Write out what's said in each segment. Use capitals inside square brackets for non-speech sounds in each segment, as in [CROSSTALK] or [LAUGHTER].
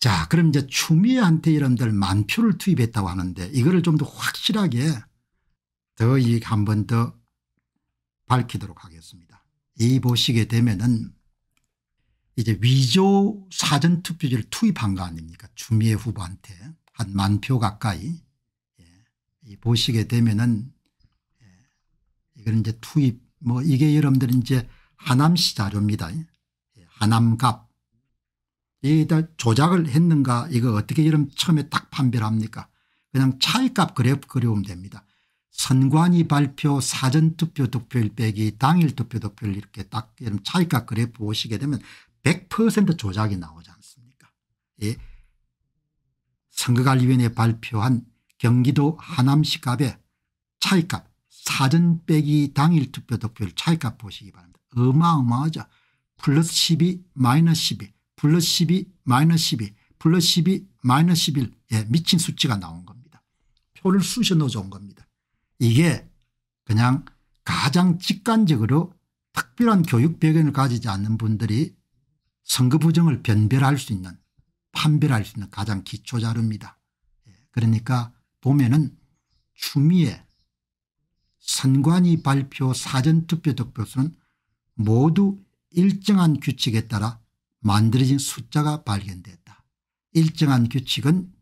자 그럼 이제 추미애한테 이런들 만표를 투입했다고 하는데 이거를 좀 더 확실하게 더이한번 더 밝히도록 하겠습니다. 이 보시게 되면은 이제 위조 사전투표지를 투입한 거 아닙니까 추미애 후보한테 한만표 가까이 예. 보시게 되면은 예. 이건 이제 투입 뭐 이게 여러분들 이제 하남시 자료입니다. 예. 하남갑 이다 조작을 했는가 이거 어떻게 이런 처음에 딱 판별합니까 그냥 차이값 그래프 그려오면 됩니다. 선관위 발표 사전투표 득표일 빼기 당일 투표 득표일 이렇게 딱 이런 차이값 그래프 보시게 되면 100% 조작이 나오지 않습니까 예. 선거관리위원회 발표한 경기도 하남시 값의 차이값 사전 빼기 당일 투표 득표율 차이값 보시기 바랍니다. 어마어마하죠. 플러스 12 마이너스 12 플러스 12 마이너스 12 플러스 12 마이너스 11 예, 미친 수치가 나온 겁니다. 표를 쑤셔 넣어서 겁니다. 이게 그냥 가장 직관적으로 특별한 교육 배경을 가지지 않는 분들이 선거 부정을 변별할 수 있는 판별할 수 있는 가장 기초 자료입니다. 예, 그러니까 보면은 추미애 선관위 발표 사전투표 득표수는 모두 일정한 규칙에 따라 만들어진 숫자가 발견됐다. 일정한 규칙은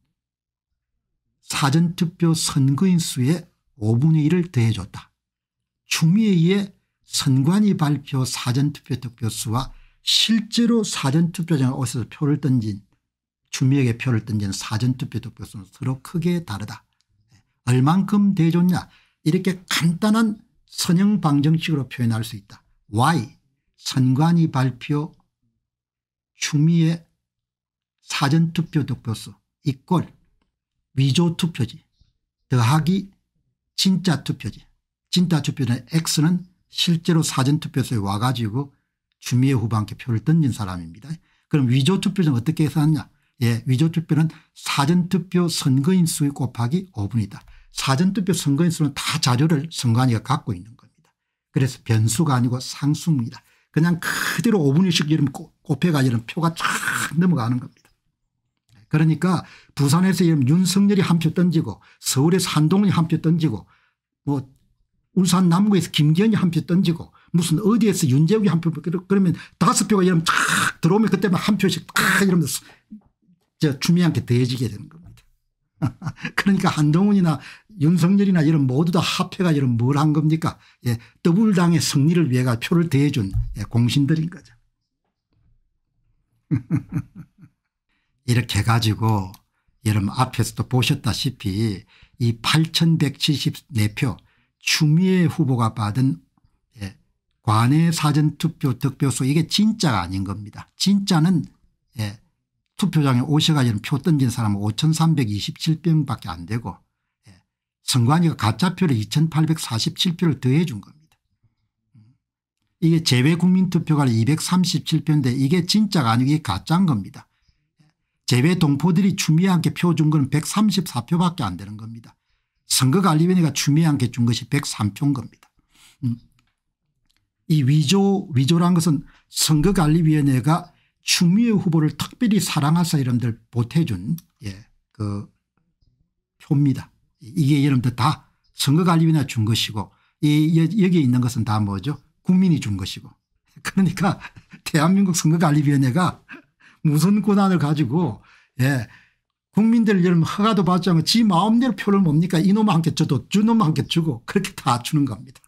사전투표 선거인 수의 5분의 1을 더해줬다. 추미에 의해 선관위 발표 사전투표 득표수와 실제로 사전투표장에 오셔서 표를 던진 추미에게 표를 던진 사전투표 득표수는 서로 크게 다르다. 얼만큼 대줬냐 이렇게 간단한 선형방정식으로 표현할 수 있다. Y 선관위 발표 추미애 사전투표 득표수 이꼴 위조투표지 더하기 진짜 투표지 진짜 투표는 X는 실제로 사전투표소에 와가지고 추미애 후보한테 표를 던진 사람입니다. 그럼 위조투표는 어떻게 계산하냐 예, 위조투표는 사전투표 선거인 수 곱하기 5분이다. 사전투표 선거인 수는 다 자료를 선관위가 갖고 있는 겁니다. 그래서 변수가 아니고 상수입니다. 그냥 그대로 5분의씩 이름 곱해가지는 표가 쫙 넘어가는 겁니다. 그러니까 부산에서 윤석열이 한 표 던지고 서울에서 한동훈이 한 표 던지고 뭐 울산 남구에서 김기현이 한 표 던지고 무슨 어디에서 윤재욱이 한표 그, 그러면 다섯 표가 이러면 쫙 들어오면 그때만 한 표씩 딱 이러면서 저 추미애한테 더해지게 되는 겁니다. [LAUGHS] 그러니까 한동훈이나 윤석열이나 이런 모두 다 합해가 이런 뭘 한 겁니까? 예, 더불당의 승리를 위해가 표를 대해준 예, 공신들인 거죠. [LAUGHS] 이렇게 가지고 여러분 앞에서도 보셨다시피 이 8174표 추미애 후보가 받은 예, 관외 사전투표 득표수 이게 진짜가 아닌 겁니다. 진짜는 예, 투표장에 오셔가지고 표 던진 사람은 5327명 밖에 안 되고 예, 선관위가 가짜표를 2847표를 더해 준 겁니다. 이게 재외국민투표가 237표인데 이게 진짜가 아니고 이게 가짜인 겁니다. 재외 동포들이 추미애한테 표준 건 134표밖에 안 되는 겁니다. 선거관리위원회가 추미애한테 준 것이 103표인 겁니다. 음. 이 위조 위조란 것은 선거관리위원회가 추미애 후보를 특별히 사랑하사 여러분들 보태준 예, 그 표입니다. 이게 여러분들 다 선거관리위원회가 준 것이고 이 여기에 있는 것은 다 뭐죠 국민이 준 것이고 그러니까 [LAUGHS] 대한민국 선거관리위원회가 무슨 권한을 가지고 예 국민들 이름 허가도 받지 않고 지 마음대로 표를 뭡니까 이놈한테 줘도 주놈한테 주고 그렇게 다 주는 겁니다.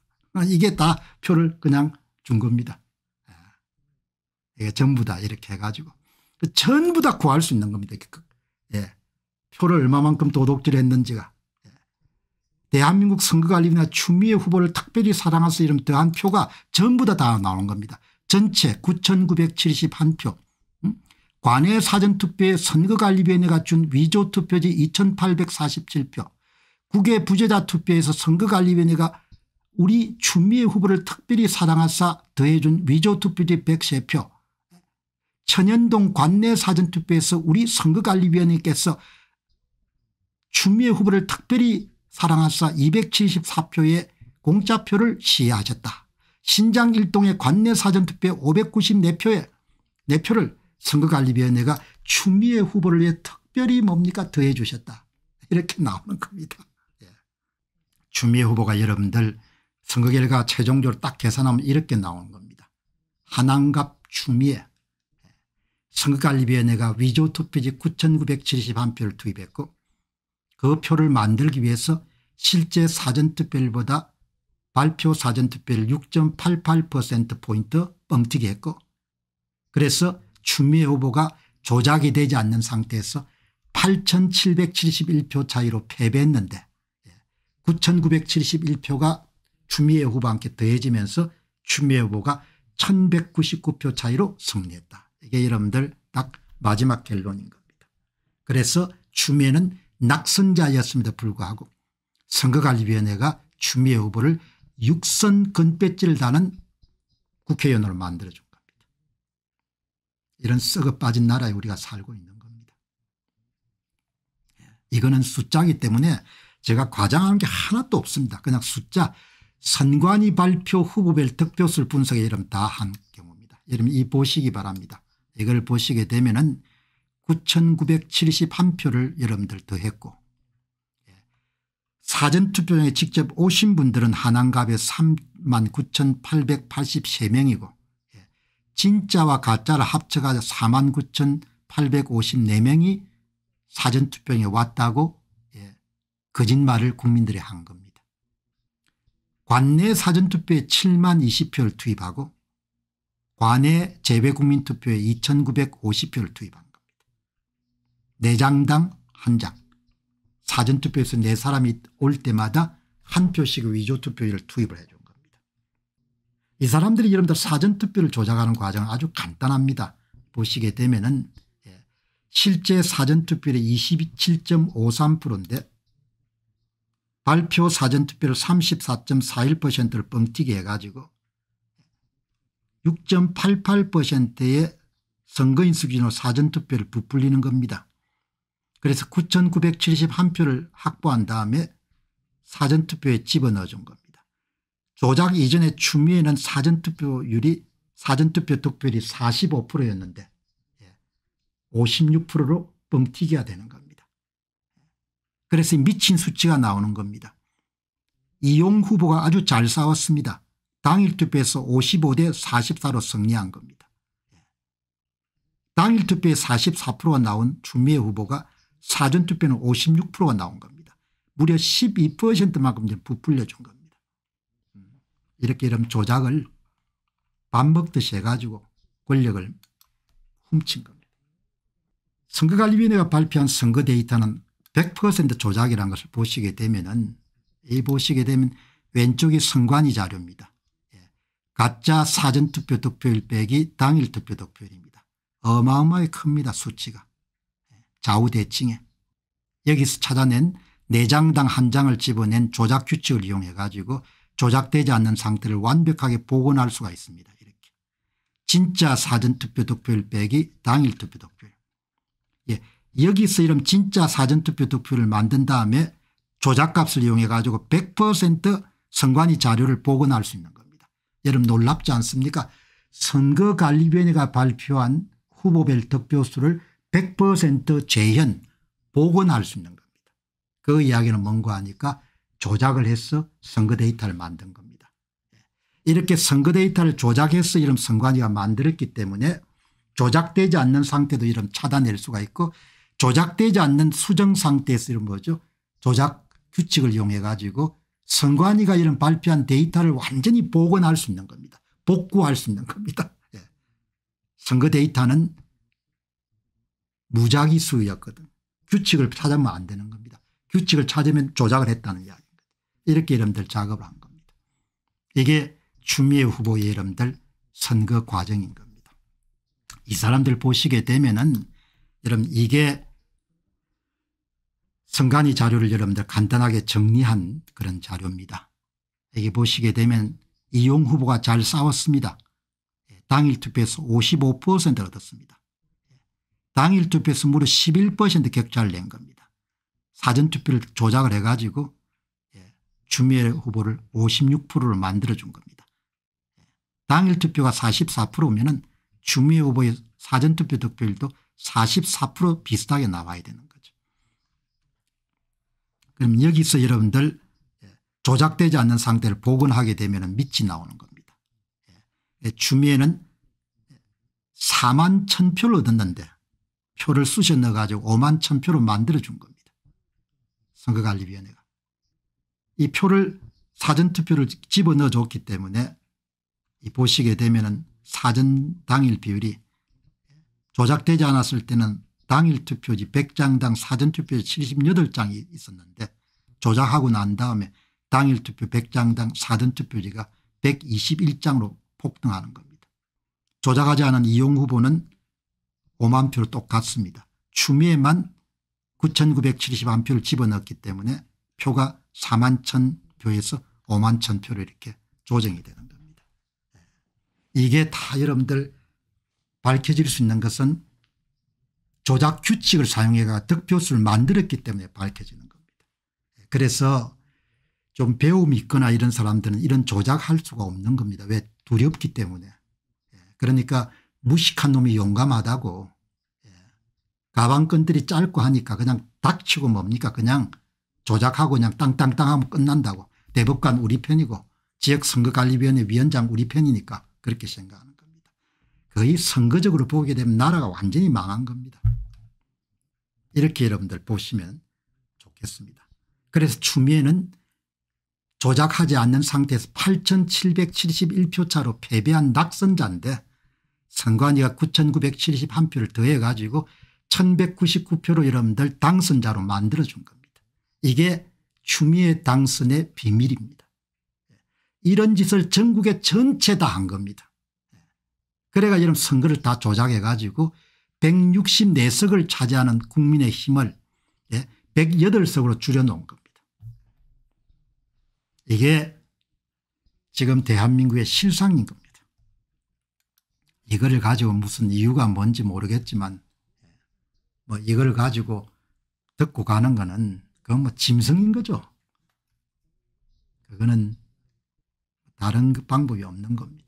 이게 다 표를 그냥 준 겁니다. 예. 이게 전부 다 이렇게 해가지고 전부 다 구할 수 있는 겁니다. 그, 그, 예. 표를 얼마만큼 도둑질했는지가 대한민국 선거관리위나 추미애 후보를 특별히 사랑해서 이름 더한 표가 전부 다, 다 나오는 겁니다. 전체 9971표 음? 관외 사전투표에 선거관리위원회가 준 위조투표지 2847표 국외 부재자 투표에서 선거관리위원회가 우리 추미애 후보를 특별히 사랑하사 더해준 위조투표지 103표 천연동 관내 사전투표에서 우리 선거관리위원회께서 추미애 후보를 특별히 사랑하사 274표의 공짜표를 시해하셨다. 신장 일동의 관내 사전투표 594표에 4표를 선거관리위원회가 추미애 후보를 위해 특별히 뭡니까 더해 주셨다. 이렇게 나오는 겁니다. 예. 추미애 후보가 여러분들 선거 결과 최종적으로 딱 계산하면 이렇게 나오는 겁니다. 한항갑 추미애 선거관리위원회가 위조투표지 9971표를 투입했고 그 표를 만들기 위해서 실제 사전투표율보다 발표 사전투표율 6.88%포인트 뻥튀기 했고 그래서 추미애 후보가 조작이 되지 않는 상태에서 8,771표 차이로 패배했는데 9,971표가 예, 추미애 후보와 함께 더해지면서 추미애 후보가 1,199표 차이로 승리했다. 이게 여러분들 딱 마지막 결론인 겁니다. 그래서 추미애는 낙선자였음에도 불구하고 선거관리위원회가 추미애 후보를 육선 건배지를 다는 국회의원으로 만들어준 겁니다. 이런 썩어 빠진 나라에 우리가 살고 있는 겁니다. 예. 이거는 숫자이기 때문에 제가 과장하는 게 하나도 없습니다. 그냥 숫자 선관위 발표 후보별 득표수를 분석해 이름 다한 경우입니다. 여러분 이 보시기 바랍니다. 이걸 보시게 되면 은 9971표를 여러분들 더했고 사전투표장에 직접 오신 분들은 한안갑에 3만 9,883명이고 진짜와 가짜를 합쳐가 지고 4만 9,854명이 사전투표에 왔다고 예, 거짓말을 국민들이 한 겁니다. 관내 사전투표에 7만 20표를 투입하고 관내 재배국민투표에 2950표를 투입한 겁니다. 4장당 1장. 사전투표에서 네 사람이 올 때마다 한 표씩 위조투표율 을 투입을 해준 겁니다. 이 사람들이 여러분들 사전투표를 조작하는 과정은 아주 간단합니다. 보시게 되면은 예, 실제 사전투표율이 27.53%인데 발표 사전투표를 34.41%를 뻥튀기 해가지고 6.88%의 선거인 수준으로 사전투표를 부풀리는 겁니다. 그래서 9971표를 확보한 다음에 사전투표에 집어넣어 준 겁니다. 조작 이전의 추미애는 사전투표율이 사전투표 득표율이 45%였는데 56%로 예, 뻥튀기가 되는 겁니다. 그래서 미친 수치가 나오는 겁니다. 이용 후보가 아주 잘 싸웠습니다. 당일 투표에서 55대 44로 승리한 겁니다. 예. 당일 투표에 44%가 나온 추미애 후보가 사전투표는 56%가 나온 겁니다. 무려 12%만큼 부풀려 준 겁니다. 음. 이렇게 이런 조작을 반복듯이 해가지고 권력을 훔친 겁니다. 선거관리위원회가 발표한 선거 데이터는 100% 조작이라는 것을 보시게 되면은 이 보시게 되면 왼쪽이 선관위 자료입니다. 예. 가짜 사전투표 득표율 빼기 당일 투표 득표율입니다. 어마어마하게 큽니다 수치가. 좌우대칭에 여기서 찾아낸 내장당한 장을 집어낸 조작 규칙을 이용해 가지고 조작되지 않는 상태를 완벽하게 복원할 수가 있습니다. 이렇게 진짜 사전투표 득표율 빼기 당일 투표 득표율. 예, 여기서 이런 진짜 사전투표 득표를 만든 다음에 조작값을 이용해 가지고 100% 선관위 자료를 복원할 수 있는 겁니다. 여러분 놀랍지 않습니까? 선거관리위원회가 발표한 후보별 득표수를 100% 재현 복원할 수 있는 겁니다. 그 이야기는 뭔가 하니까 조작을 해서 선거 데이터를 만든 겁니다. 예. 이렇게 선거 데이터를 조작해서 이런 선관위가 만들었기 때문에 조작되지 않는 상태도 이런 차단할 수가 있고 조작되지 않는 수정 상태에서 이런 뭐죠 조작 규칙을 이용해 가지고 선관위가 이런 발표한 데이터를 완전히 복원할 수 있는 겁니다. 복구할 수 있는 겁니다. 예. 선거 데이터는 무작위수였거든. 규칙을 찾으면 안 되는 겁니다. 규칙을 찾으면 조작을 했다는 이야기입니다. 이렇게 여러분들 작업을 한 겁니다. 이게 추미애 후보의 여러분들 선거 과정인 겁니다. 이 사람들 보시게 되면은 여러분 이게 선관위 자료를 여러분들 간단하게 정리한 그런 자료입니다. 여기 보시게 되면 이용 후보가 잘 싸웠습니다. 예, 당일 투표에서 55%를 얻었습니다. 당일 투표에서 무려 11% 격차를 낸 겁니다. 사전투표를 조작을 해가지고 주미애 예, 후보를 56%를 만들어준 겁니다. 예, 당일 투표가 44%면 은 주미애 후보의 사전투표 득표율도 44% 비슷하게 나와야 되는 거죠. 그럼 여기서 여러분들 예, 조작되지 않는 상태를 복원하게 되면 밑이 나오는 겁니다. 주미애는 4만 1 0표를 얻었는데 표를 쑤셔 넣어가지고 5만 천 표로 만들어준 겁니다. 선거관리위원회가. 이 표를 사전투표를 집어넣어줬기 때문에 이 보시게 되면 은 사전 당일 비율이 조작되지 않았을 때는 당일 투표지 100장당 사전투표지 78장이 있었는데 조작하고 난 다음에 당일 투표 100장당 사전투표지가 121장으로 폭등하는 겁니다. 조작하지 않은 이용 후보는 5만 표로 똑같습니다. 추미애만 9,971 표를 집어넣었기 때문에 표가 4만 천 표에서 5만 천 표로 이렇게 조정이 되는 겁니다. 예. 이게 다 여러분들 밝혀질 수 있는 것은 조작 규칙을 사용해가 득표수를 만들었기 때문에 밝혀지는 겁니다. 예, 그래서 좀 배움이 있거나 이런 사람들은 이런 조작할 수가 없는 겁니다. 왜 두렵기 때문에. 예, 그러니까 무식한 놈이 용감하다고 예. 가방끈들이 짧고 하니까 그냥 닥치고 뭡니까 그냥 조작하고 그냥 땅땅땅 하면 끝난다고 대법관 우리 편이고 지역선거관리위원회 위원장 우리 편이니까 그렇게 생각하는 겁니다. 거의 선거적으로 보게 되면 나라가 완전히 망한 겁니다. 이렇게 여러분들 보시면 좋겠습니다. 그래서 추미애는 조작하지 않는 상태에서 8771표 차로 패배한 낙선자인데 선관위가 9971표를 더해 가지고 1199표로 여러분들 당선자로 만들어준 겁니다. 이게 추미애 당선의 비밀입니다. 이런 짓을 전국에 전체 다 한 겁니다. 그래가 여러분 선거를 다 조작해 가지고 164석을 차지하는 국민의 힘을 108석으로 예, 줄여놓은 겁니다. 이게 지금 대한민국의 실상인 겁니다. 이거를 가지고 무슨 이유가 뭔지 모르겠지만 뭐 이걸 가지고 듣고 가는 거는 그건 뭐 짐승인 거죠. 그거는 다른 방법이 없는 겁니다.